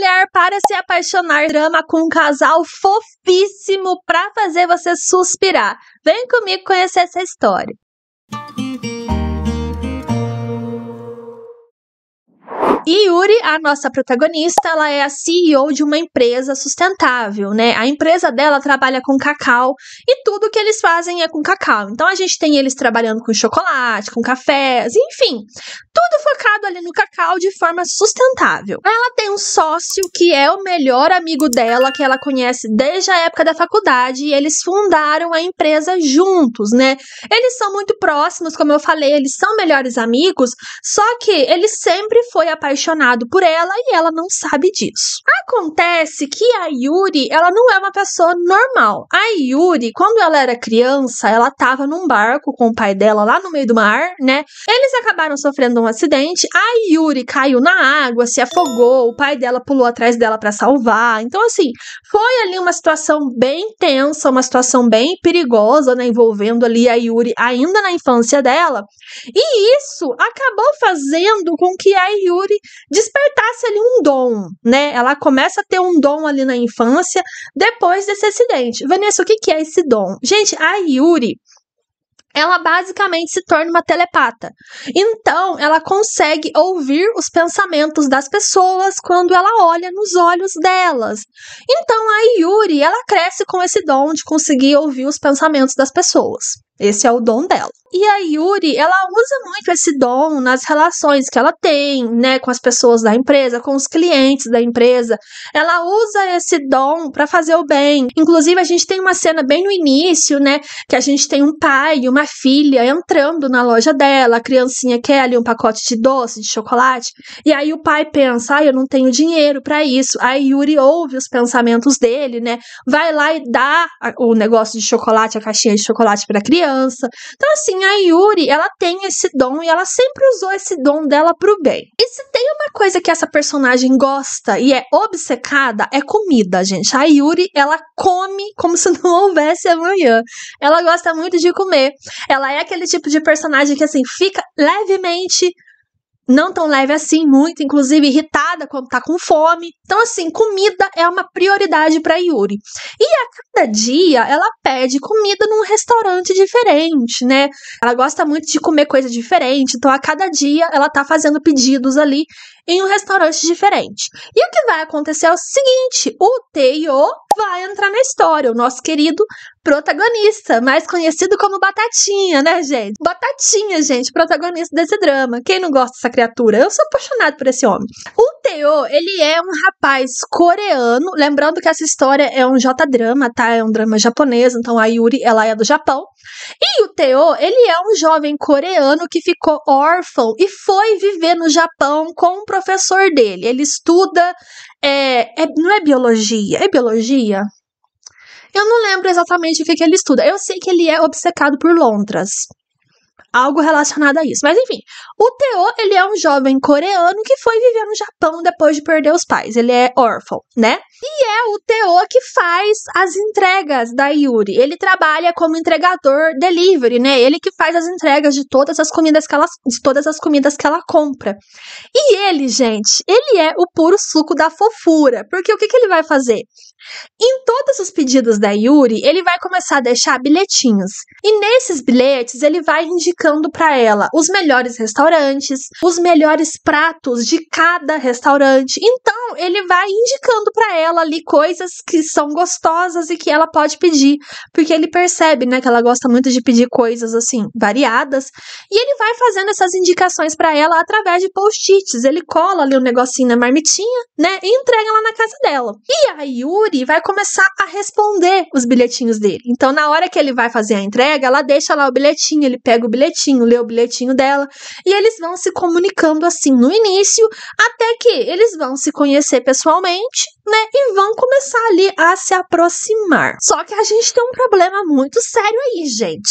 olhar para se apaixonar drama com um casal fofíssimo para fazer você suspirar. Vem comigo conhecer essa história. E Yuri, a nossa protagonista, ela é a CEO de uma empresa sustentável, né? A empresa dela trabalha com cacau e tudo que eles fazem é com cacau. Então a gente tem eles trabalhando com chocolate, com cafés, enfim, tudo focado ali no cacau de forma sustentável. Ela tem um sócio que é o melhor amigo dela, que ela conhece desde a época da faculdade, e eles fundaram a empresa juntos, né? Eles são muito próximos, como eu falei, eles são melhores amigos, só que ele sempre foi apaixonado apaixonado por ela e ela não sabe disso. Acontece que a Yuri, ela não é uma pessoa normal. A Yuri, quando ela era criança, ela tava num barco com o pai dela lá no meio do mar, né? Eles acabaram sofrendo um acidente. A Yuri caiu na água, se afogou, o pai dela pulou atrás dela para salvar. Então assim, foi ali uma situação bem tensa, uma situação bem perigosa, né, envolvendo ali a Yuri ainda na infância dela. E isso acabou fazendo com que a Yuri despertasse ali um dom, né? Ela começa a ter um dom ali na infância depois desse acidente. Vanessa, o que, que é esse dom? Gente, a Yuri, ela basicamente se torna uma telepata. Então, ela consegue ouvir os pensamentos das pessoas quando ela olha nos olhos delas. Então, a Yuri, ela cresce com esse dom de conseguir ouvir os pensamentos das pessoas. Esse é o dom dela. E a Yuri, ela usa muito esse dom nas relações que ela tem, né, com as pessoas da empresa, com os clientes da empresa. Ela usa esse dom para fazer o bem. Inclusive, a gente tem uma cena bem no início, né, que a gente tem um pai e uma filha entrando na loja dela, a criancinha quer ali um pacote de doce, de chocolate, e aí o pai pensa: "Ah, eu não tenho dinheiro para isso". Aí Yuri ouve os pensamentos dele, né? Vai lá e dá o negócio de chocolate, a caixinha de chocolate para a criança. Então assim, a Yuri, ela tem esse dom e ela sempre usou esse dom dela pro bem. E se tem uma coisa que essa personagem gosta e é obcecada, é comida, gente. A Yuri, ela come como se não houvesse amanhã. Ela gosta muito de comer. Ela é aquele tipo de personagem que, assim, fica levemente não tão leve assim, muito, inclusive irritada quando tá com fome, então, assim, comida é uma prioridade para Yuri. E a cada dia ela pede comida num restaurante diferente, né? Ela gosta muito de comer coisa diferente, então a cada dia ela tá fazendo pedidos ali em um restaurante diferente. E o que vai acontecer é o seguinte: o Teio vai entrar na história, o nosso querido protagonista, mais conhecido como Batatinha, né, gente? Batatinha, gente, protagonista desse drama. Quem não gosta dessa criatura? Eu sou apaixonado por esse homem. O Teo, ele é um rapaz rapaz coreano. Lembrando que essa história é um J-drama, tá? É um drama japonês, então a Yuri, ela é do Japão. E o Teo, ele é um jovem coreano que ficou órfão e foi viver no Japão com um professor dele. Ele estuda. É, é, não é biologia? É biologia? Eu não lembro exatamente o que, que ele estuda. Eu sei que ele é obcecado por lontras algo relacionado a isso. Mas enfim, o Teo, ele é um jovem coreano que foi viver no Japão depois de perder os pais. Ele é órfão, né? E é o Teo que faz as entregas da Yuri. Ele trabalha como entregador delivery, né? Ele que faz as entregas de todas as comidas que ela, de todas as comidas que ela compra. E ele, gente, ele é o puro suco da fofura, porque o que, que ele vai fazer? Em todos os pedidos da Yuri, ele vai começar a deixar bilhetinhos. E nesses bilhetes, ele vai indicando para ela os melhores restaurantes, os melhores pratos de cada restaurante. Então, ele vai indicando para ela ali coisas que são gostosas e que ela pode pedir, porque ele percebe, né, que ela gosta muito de pedir coisas assim variadas, e ele vai fazendo essas indicações para ela através de post-its. Ele cola ali um negocinho na marmitinha, né, e entrega lá na casa dela. E a Yuri vai começar a responder os bilhetinhos dele. Então, na hora que ele vai fazer a entrega, ela deixa lá o bilhetinho, ele pega o bilhetinho, lê o bilhetinho dela, e eles vão se comunicando assim no início, até que eles vão se conhecer conhecer pessoalmente, né? E vão começar ali a se aproximar. Só que a gente tem um problema muito sério aí, gente.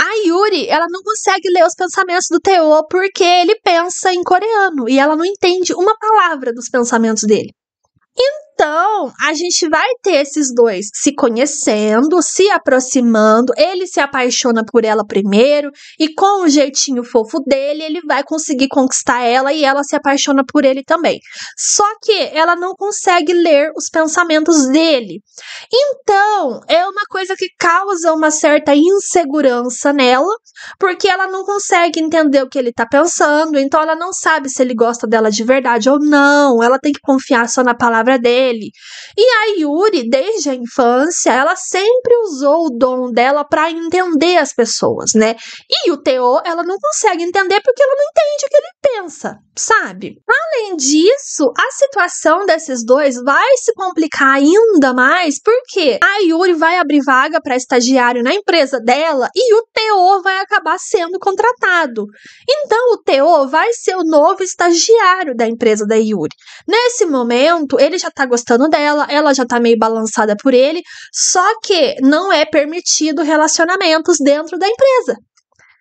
A Yuri, ela não consegue ler os pensamentos do Teo porque ele pensa em coreano e ela não entende uma palavra dos pensamentos dele. Então, então, a gente vai ter esses dois se conhecendo, se aproximando. Ele se apaixona por ela primeiro e com o jeitinho fofo dele, ele vai conseguir conquistar ela e ela se apaixona por ele também. Só que ela não consegue ler os pensamentos dele. Então, é uma coisa que causa uma certa insegurança nela, porque ela não consegue entender o que ele tá pensando, então ela não sabe se ele gosta dela de verdade ou não. Ela tem que confiar só na palavra dele dele. E a Yuri, desde a infância, ela sempre usou o dom dela para entender as pessoas, né? E o Teo, ela não consegue entender porque ela não entende o que ele pensa, sabe? Além disso, a situação desses dois vai se complicar ainda mais porque a Yuri vai abrir vaga para estagiário na empresa dela e o Teo vai acabar sendo contratado. Então o Teo vai ser o novo estagiário da empresa da Yuri. Nesse momento, ele já tá gostando gostando dela, ela já tá meio balançada por ele, só que não é permitido relacionamentos dentro da empresa.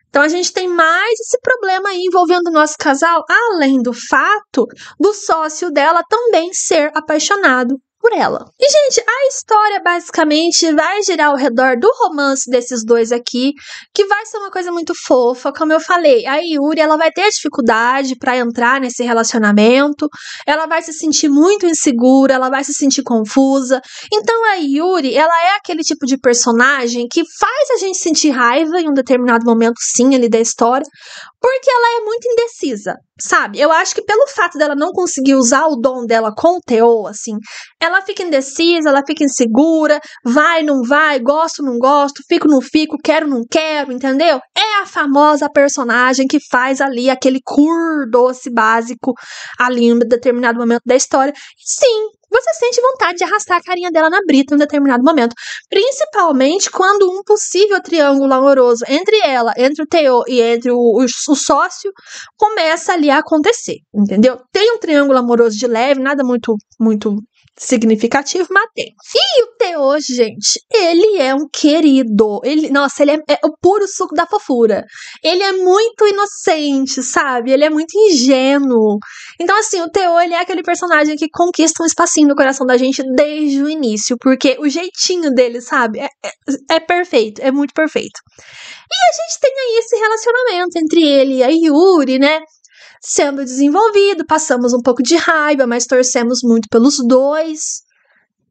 Então a gente tem mais esse problema aí envolvendo o nosso casal, além do fato do sócio dela também ser apaixonado por ela. E, gente, a história basicamente vai girar ao redor do romance desses dois aqui, que vai ser uma coisa muito fofa, como eu falei. A Yuri, ela vai ter dificuldade para entrar nesse relacionamento, ela vai se sentir muito insegura, ela vai se sentir confusa. Então, a Yuri, ela é aquele tipo de personagem que faz a gente sentir raiva em um determinado momento, sim, ali da história, porque ela é muito indecisa, sabe? Eu acho que pelo fato dela não conseguir usar o dom dela com o Teo, assim, ela ela fica indecisa, ela fica insegura, vai, não vai, gosto, não gosto, fico, não fico, quero, não quero, entendeu? É a famosa personagem que faz ali aquele cur doce básico ali em um determinado momento da história. Sim, você sente vontade de arrastar a carinha dela na brita em um determinado momento. Principalmente quando um possível triângulo amoroso entre ela, entre o Theo e entre o, o, o, sócio começa ali a acontecer, entendeu? Tem um triângulo amoroso de leve, nada muito, muito significativo, mas tem. E o Theo, gente, ele é um querido. Ele, nossa, ele é, é, o puro suco da fofura. Ele é muito inocente, sabe? Ele é muito ingênuo. Então, assim, o Theo, ele é aquele personagem que conquista um espacinho no coração da gente desde o início, porque o jeitinho dele, sabe? É, é, é perfeito, é muito perfeito. E a gente tem aí esse relacionamento entre ele e a Yuri, né? sendo desenvolvido. Passamos um pouco de raiva, mas torcemos muito pelos dois.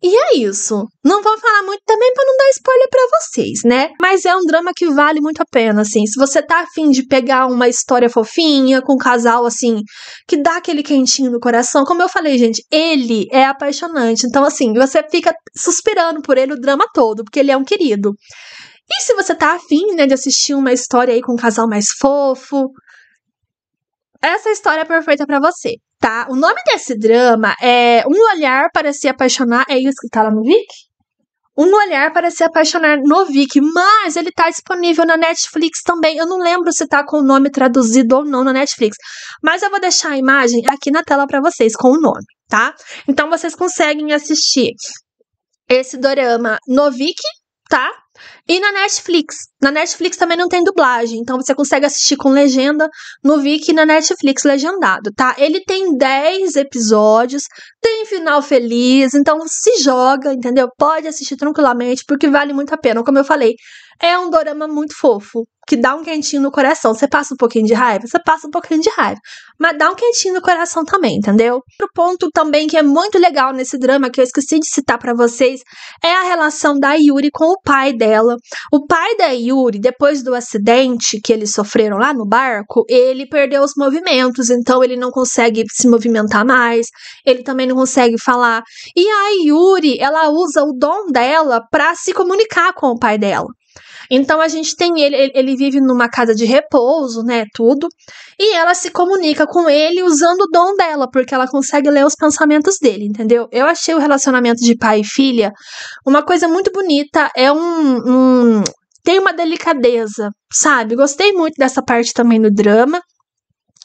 E é isso. Não vou falar muito também para não dar spoiler para vocês, né? Mas é um drama que vale muito a pena, assim. Se você tá afim de pegar uma história fofinha com um casal, assim, que dá aquele quentinho no coração, como eu falei, gente, ele é apaixonante. Então, assim, você fica suspirando por ele o drama todo, porque ele é um querido. E se você tá afim, né, de assistir uma história aí com um casal mais fofo, essa história é perfeita para você, tá? O nome desse drama é Um Olhar para se Apaixonar, é isso que tá lá no Vic? Um olhar para se apaixonar no Vic, mas ele tá disponível na Netflix também. Eu não lembro se tá com o nome traduzido ou não na Netflix, mas eu vou deixar a imagem aqui na tela para vocês com o nome, tá? Então vocês conseguem assistir esse dorama no Viki, tá? E na Netflix. Na Netflix também não tem dublagem, então você consegue assistir com legenda no Viki na Netflix legendado, tá? Ele tem 10 episódios, tem final feliz, então se joga, entendeu? Pode assistir tranquilamente, porque vale muito a pena. Como eu falei, é um dorama muito fofo, que dá um quentinho no coração. Você passa um pouquinho de raiva? Você passa um pouquinho de raiva. Mas dá um quentinho no coração também, entendeu? Outro ponto também que é muito legal nesse drama, que eu esqueci de citar para vocês, é a relação da Yuri com o pai dela o pai da Yuri, depois do acidente que eles sofreram lá no barco, ele perdeu os movimentos, então ele não consegue se movimentar mais, ele também não consegue falar. E a Yuri, ela usa o dom dela para se comunicar com o pai dela. Então a gente tem ele, ele vive numa casa de repouso, né, tudo, e ela se comunica com ele usando o dom dela, porque ela consegue ler os pensamentos dele, entendeu? Eu achei o relacionamento de pai e filha uma coisa muito bonita, é um, um tem uma delicadeza, sabe? Gostei muito dessa parte também no drama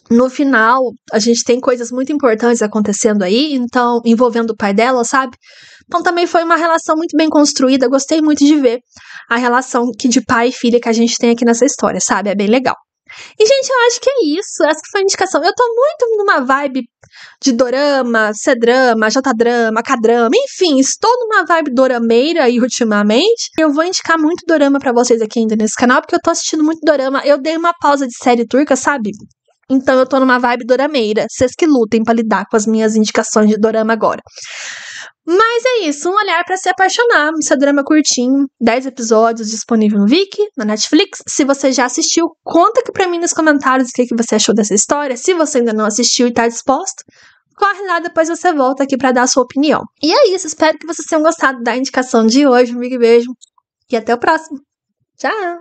no final, a gente tem coisas muito importantes acontecendo aí, então, envolvendo o pai dela, sabe? Então também foi uma relação muito bem construída, gostei muito de ver a relação que de pai e filha que a gente tem aqui nessa história, sabe? É bem legal. E, gente, eu acho que é isso. Essa foi a indicação. Eu tô muito numa vibe de dorama, C-drama, J-drama, K-drama, enfim, estou numa vibe dorameira aí ultimamente. Eu vou indicar muito dorama para vocês aqui ainda nesse canal, porque eu tô assistindo muito dorama. Eu dei uma pausa de série turca, sabe? Então eu tô numa vibe dorameira. Vocês que lutem para lidar com as minhas indicações de dorama agora. Mas é isso, um olhar para se apaixonar. Missa é drama curtinho, 10 episódios disponível no Viki, na Netflix. Se você já assistiu, conta aqui pra mim nos comentários o que, que você achou dessa história. Se você ainda não assistiu e tá disposto, corre lá, depois você volta aqui para dar a sua opinião. E é isso, espero que vocês tenham gostado da indicação de hoje. Um big beijo e até o próximo. Tchau!